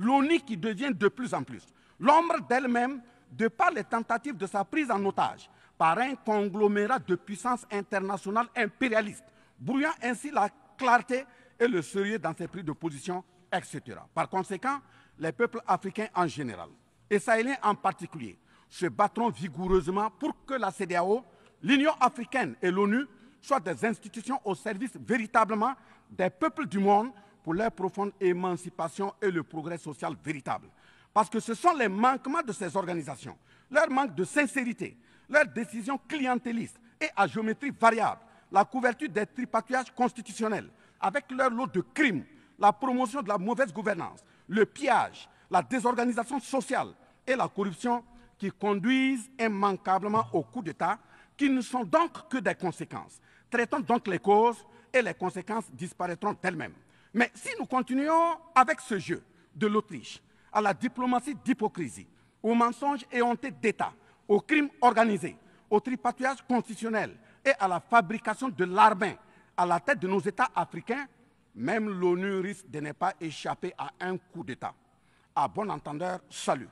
l'ONU qui devient de plus en plus l'ombre d'elle-même de par les tentatives de sa prise en otage par un conglomérat de puissances internationales impérialistes, brouillant ainsi la clarté et le sérieux dans ses prises de position, etc. Par conséquent, les peuples africains en général, et sahéliens en particulier, se battront vigoureusement pour que la CDAO, l'Union africaine et l'ONU soient des institutions au service véritablement des peuples du monde pour leur profonde émancipation et le progrès social véritable. Parce que ce sont les manquements de ces organisations, leur manque de sincérité, leurs décisions clientélistes et à géométrie variable, la couverture des tripatouillages constitutionnels avec leur lot de crimes, la promotion de la mauvaise gouvernance, le pillage, la désorganisation sociale et la corruption qui conduisent immanquablement au coup d'État, qui ne sont donc que des conséquences. Traitons donc les causes et les conséquences disparaîtront elles mêmes mais si nous continuons avec ce jeu de l'Autriche, à la diplomatie d'hypocrisie, aux mensonges et hontés d'État, aux crimes organisés, au tripatouillage constitutionnel et à la fabrication de l'arbin à la tête de nos États africains, même l'ONU risque de ne pas échapper à un coup d'État. À bon entendeur, salut.